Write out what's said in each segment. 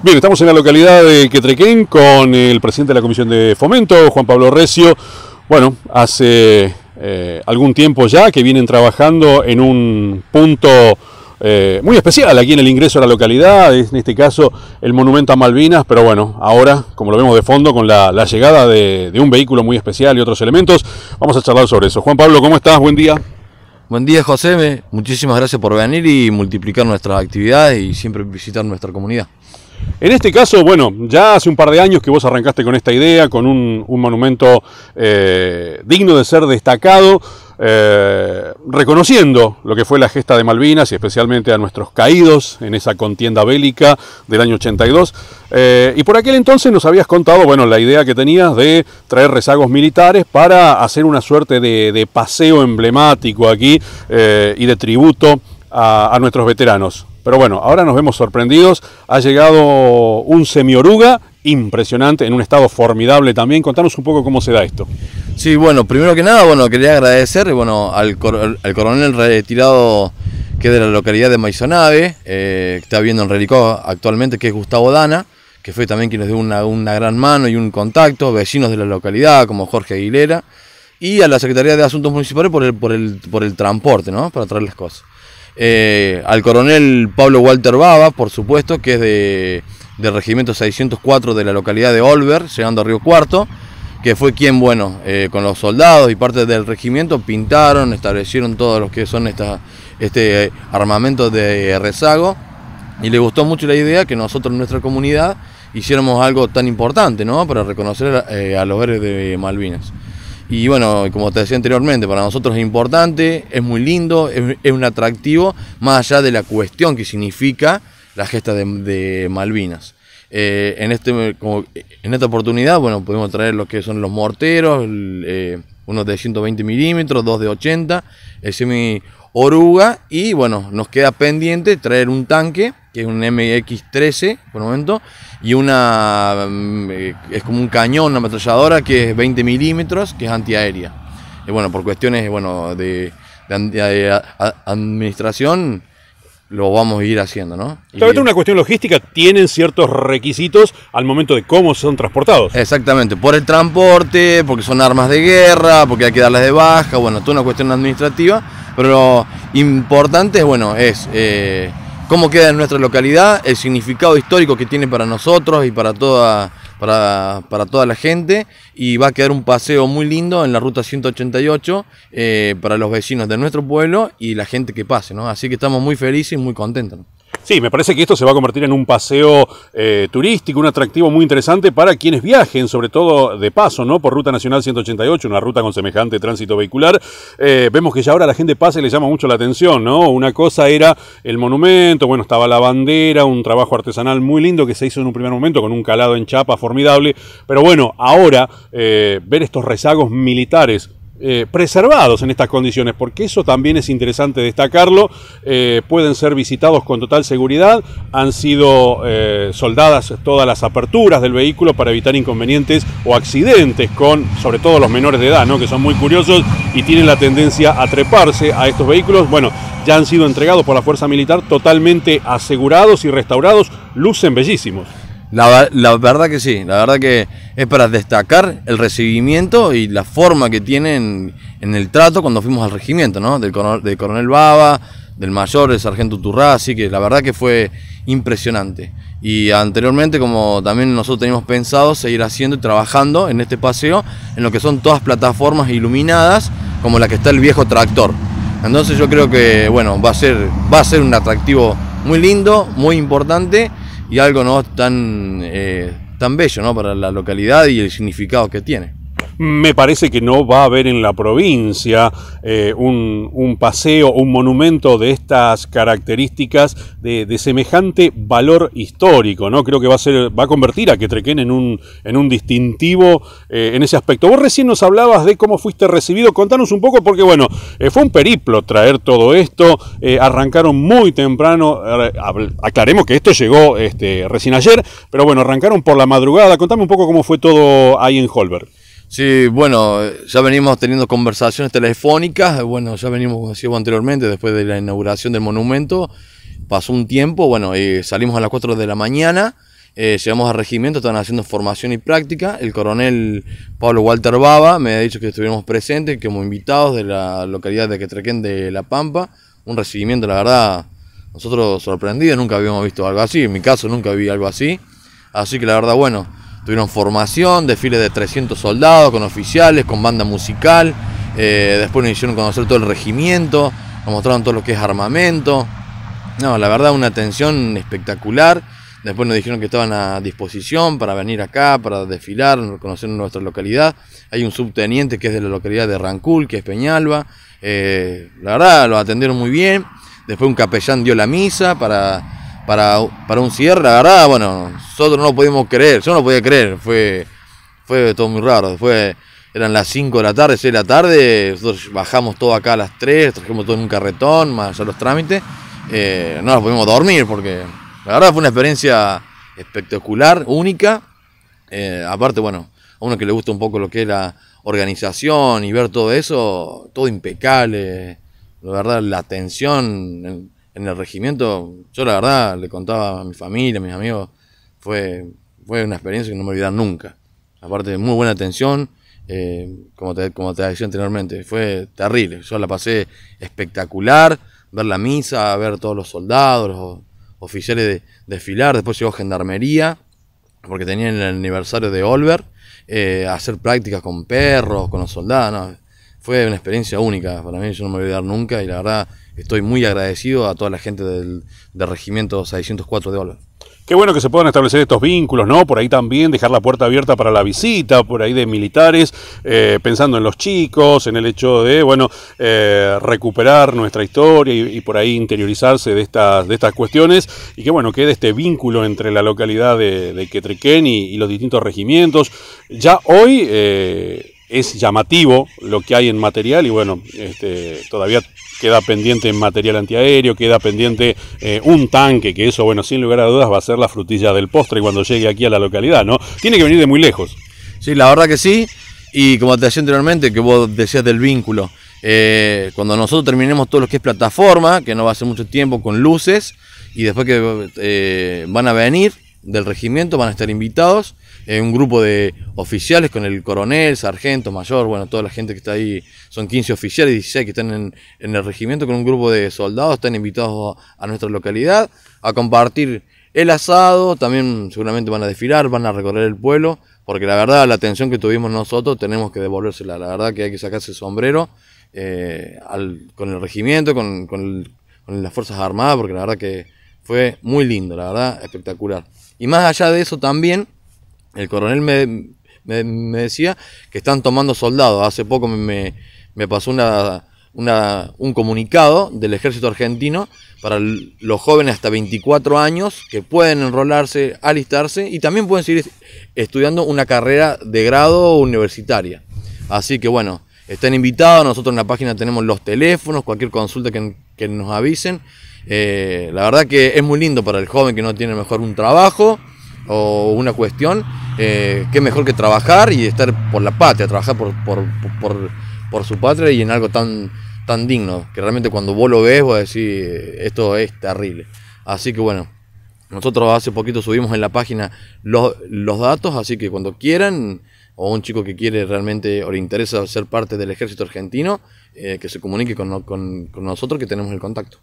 Bien, estamos en la localidad de Quetrequén con el presidente de la Comisión de Fomento, Juan Pablo Recio. Bueno, hace eh, algún tiempo ya que vienen trabajando en un punto eh, muy especial aquí en el ingreso a la localidad, en este caso el monumento a Malvinas, pero bueno, ahora, como lo vemos de fondo, con la, llegada de, de un vehículo muy especial y otros elementos, vamos a charlar sobre eso. Juan Pablo, ¿cómo estás? Buen día. Buen día, José. Muchísimas gracias por venir y multiplicar nuestras actividades y siempre visitar nuestra comunidad. En este caso, bueno, ya hace un par de años que vos arrancaste con esta idea, con un, monumento eh, digno de ser destacado, eh, reconociendo lo que fue la gesta de Malvinas y especialmente a nuestros caídos en esa contienda bélica del año 82. Eh, y por aquel entonces nos habías contado, bueno, la idea que tenías de traer rezagos militares para hacer una suerte de, paseo emblemático aquí y de tributo a nuestros veteranos. Pero bueno, ahora nos vemos sorprendidos. Ha llegado un semioruga impresionante, en un estado formidable también. Contanos un poco cómo se da esto. Sí, bueno, primero que nada, bueno, quería agradecer bueno, al, coronel retirado que es de la localidad de Maizonave, que eh, está viendo en Relicó actualmente, que es Gustavo Dana, que fue también quien nos dio una, gran mano y un contacto, vecinos de la localidad como Jorge Aguilera, y a la Secretaría de Asuntos Municipales por el, por el, por el transporte, ¿no? Para traer las cosas. Eh, al coronel Pablo Walter Baba, por supuesto, que es del regimiento 604 de la localidad de Olver, llegando a Río Cuarto, que fue quien, bueno, eh, con los soldados y parte del regimiento pintaron, establecieron todos los que son este eh, armamento de rezago, y le gustó mucho la idea que nosotros nuestra comunidad hiciéramos algo tan importante, ¿no? Para reconocer a los héroes de Malvinas. Y bueno, como te decía anteriormente, para nosotros es importante, es muy lindo, es, un atractivo, más allá de la cuestión que significa la gesta de, Malvinas. Eh, en, este, en esta oportunidad, bueno, pudimos traer lo que son los morteros, eh, unos de 120 milímetros, dos de 80, el semi oruga y bueno, nos queda pendiente traer un tanque, que es un MX-13 por el momento, y una, mm, es como un cañón, una ametralladora que es 20 milímetros, que es antiaérea. Y bueno, por cuestiones bueno, de, de administración lo vamos a ir haciendo, ¿no? Claro, una cuestión logística, tienen ciertos requisitos al momento de cómo son transportados. Exactamente, por el transporte, porque son armas de guerra, porque hay que darlas de baja, bueno, toda una cuestión administrativa, pero lo importante, bueno, es eh, cómo queda en nuestra localidad, el significado histórico que tiene para nosotros y para toda para, toda la gente y va a quedar un paseo muy lindo en la ruta 188 eh, para los vecinos de nuestro pueblo y la gente que pase, ¿no? Así que estamos muy felices y muy contentos. Sí, me parece que esto se va a convertir en un paseo eh, turístico, un atractivo muy interesante para quienes viajen, sobre todo de paso, ¿no? Por Ruta Nacional 188, una ruta con semejante tránsito vehicular. Eh, vemos que ya ahora la gente pasa y le llama mucho la atención, ¿no? Una cosa era el monumento, bueno, estaba la bandera, un trabajo artesanal muy lindo que se hizo en un primer momento con un calado en chapa formidable, pero bueno, ahora eh, ver estos rezagos militares eh, preservados en estas condiciones, porque eso también es interesante destacarlo, eh, pueden ser visitados con total seguridad, han sido eh, soldadas todas las aperturas del vehículo para evitar inconvenientes o accidentes con, sobre todo los menores de edad, ¿no? que son muy curiosos y tienen la tendencia a treparse a estos vehículos. Bueno, ya han sido entregados por la Fuerza Militar totalmente asegurados y restaurados, lucen bellísimos. La, verdad que sí, la verdad que es para destacar el recibimiento y la forma que tienen en el trato cuando fuimos al regimiento, ¿no? Del coronel, coronel Baba, del mayor, del sargento así que la verdad que fue impresionante. Y anteriormente, como también nosotros teníamos pensado, seguir haciendo y trabajando en este paseo, en lo que son todas plataformas iluminadas, como la que está el viejo tractor. Entonces yo creo que, bueno, va a ser, va a ser un atractivo muy lindo, muy importante y algo no tan, eh, tan bello ¿no? para la localidad y el significado que tiene me parece que no va a haber en la provincia eh, un, paseo, un monumento de estas características, de, semejante valor histórico, ¿no? Creo que va a, ser, va a convertir a Quetrequén en un, en un distintivo eh, en ese aspecto. Vos recién nos hablabas de cómo fuiste recibido, contanos un poco, porque bueno, eh, fue un periplo traer todo esto, arrancaron muy temprano, aclaremos que esto llegó este, recién ayer, pero bueno, arrancaron por la madrugada, contame un poco cómo fue todo ahí en Holberg. Sí, bueno, ya venimos teniendo conversaciones telefónicas, bueno, ya venimos, como anteriormente, después de la inauguración del monumento, pasó un tiempo, bueno, eh, salimos a las 4 de la mañana, eh, llegamos al regimiento, estaban haciendo formación y práctica, el coronel Pablo Walter Baba me ha dicho que estuvimos presentes como invitados de la localidad de Quetrequén de La Pampa, un recibimiento, la verdad, nosotros sorprendidos, nunca habíamos visto algo así, en mi caso nunca vi algo así, así que la verdad, bueno, Tuvieron formación, desfile de 300 soldados, con oficiales, con banda musical. Eh, después nos hicieron conocer todo el regimiento, nos mostraron todo lo que es armamento. No, la verdad, una atención espectacular. Después nos dijeron que estaban a disposición para venir acá, para desfilar, conocer nuestra localidad. Hay un subteniente que es de la localidad de Rancul, que es Peñalba. Eh, la verdad, lo atendieron muy bien. Después un capellán dio la misa para para, un cierre, la verdad, bueno, nosotros no lo pudimos creer, yo no lo podía creer, fue, fue todo muy raro, fue, eran las 5 de la tarde, 6 de la tarde, nosotros bajamos todo acá a las 3, trajimos todo en un carretón, más allá los trámites, eh, no nos pudimos dormir porque la verdad fue una experiencia espectacular, única, eh, aparte, bueno, a uno que le gusta un poco lo que es la organización y ver todo eso, todo impecable, la verdad, la atención en el regimiento, yo la verdad le contaba a mi familia, a mis amigos, fue, fue una experiencia que no me olvidar nunca. Aparte, de muy buena atención, eh, como, te, como decía anteriormente, fue terrible. Yo la pasé espectacular, ver la misa, ver todos los soldados, los oficiales de, desfilar, después llegó Gendarmería, porque tenían el aniversario de Olver, eh, hacer prácticas con perros, con los soldados, fue una experiencia única para mí, yo no me voy a olvidar nunca y la verdad estoy muy agradecido a toda la gente del, Regimiento 604 de Olva. Qué bueno que se puedan establecer estos vínculos, ¿no? Por ahí también dejar la puerta abierta para la visita, por ahí de militares, eh, pensando en los chicos, en el hecho de, bueno, eh, recuperar nuestra historia y, por ahí interiorizarse de estas, de estas cuestiones. Y qué bueno, quede este vínculo entre la localidad de, de Quetriquén y, los distintos regimientos. Ya hoy. Eh, es llamativo lo que hay en material y bueno, este, todavía queda pendiente en material antiaéreo, queda pendiente eh, un tanque, que eso, bueno, sin lugar a dudas va a ser la frutilla del postre cuando llegue aquí a la localidad, ¿no? Tiene que venir de muy lejos. Sí, la verdad que sí, y como te decía anteriormente, que vos decías del vínculo, eh, cuando nosotros terminemos todo lo que es plataforma, que no va a ser mucho tiempo, con luces, y después que eh, van a venir, del regimiento van a estar invitados, eh, un grupo de oficiales con el coronel, sargento, mayor, bueno, toda la gente que está ahí, son 15 oficiales, 16 que están en, el regimiento, con un grupo de soldados, están invitados a, nuestra localidad a compartir el asado, también seguramente van a desfilar, van a recorrer el pueblo, porque la verdad la atención que tuvimos nosotros tenemos que devolvérsela, la verdad que hay que sacarse el sombrero eh, con el regimiento, con, con las Fuerzas Armadas, porque la verdad que fue muy lindo, la verdad, espectacular. Y más allá de eso también, el coronel me, decía que están tomando soldados. Hace poco me, pasó una, un comunicado del ejército argentino para los jóvenes hasta 24 años que pueden enrolarse, alistarse y también pueden seguir estudiando una carrera de grado universitaria. Así que bueno, están invitados, nosotros en la página tenemos los teléfonos, cualquier consulta que, que nos avisen. Eh, la verdad que es muy lindo para el joven que no tiene mejor un trabajo o una cuestión, eh, que mejor que trabajar y estar por la patria, trabajar por, por, por, su patria y en algo tan, tan digno, que realmente cuando vos lo ves, vos decís, eh, esto es terrible. Así que bueno, nosotros hace poquito subimos en la página los, datos, así que cuando quieran, o un chico que quiere realmente o le interesa ser parte del ejército argentino, eh, que se comunique con, con nosotros que tenemos el contacto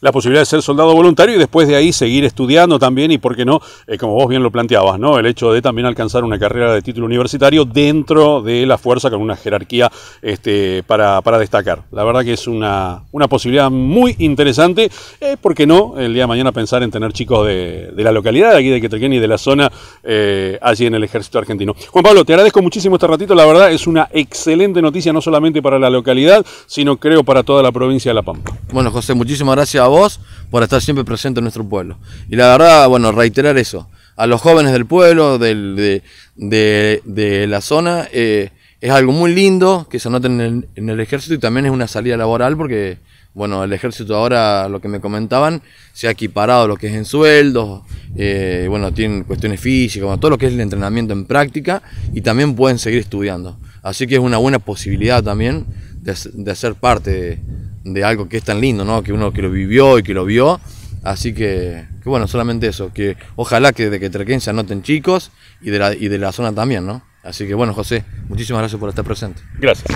la posibilidad de ser soldado voluntario y después de ahí seguir estudiando también y, por qué no, eh, como vos bien lo planteabas, ¿no? El hecho de también alcanzar una carrera de título universitario dentro de la fuerza con una jerarquía este, para, destacar. La verdad que es una, una posibilidad muy interesante. Eh, ¿Por qué no el día de mañana pensar en tener chicos de, la localidad, aquí de Quetequén y de la zona, eh, allí en el ejército argentino? Juan Pablo, te agradezco muchísimo este ratito. La verdad es una excelente noticia, no solamente para la localidad, sino creo para toda la provincia de La Pampa. Bueno, José, muchísimas gracias vos por estar siempre presente en nuestro pueblo. Y la verdad, bueno, reiterar eso. A los jóvenes del pueblo, de, la zona, eh, es algo muy lindo que se noten en el, ejército y también es una salida laboral porque bueno, el ejército ahora, lo que me comentaban, se ha equiparado lo que es en sueldos, eh, bueno, tienen cuestiones físicas, todo lo que es el entrenamiento en práctica y también pueden seguir estudiando. Así que es una buena posibilidad también de, de ser parte de, de algo que es tan lindo, ¿no? Que uno que lo vivió y que lo vio. Así que, que bueno, solamente eso, que ojalá que de que Trequén se anoten chicos y de, la, y de la zona también, ¿no? Así que bueno, José, muchísimas gracias por estar presente. Gracias.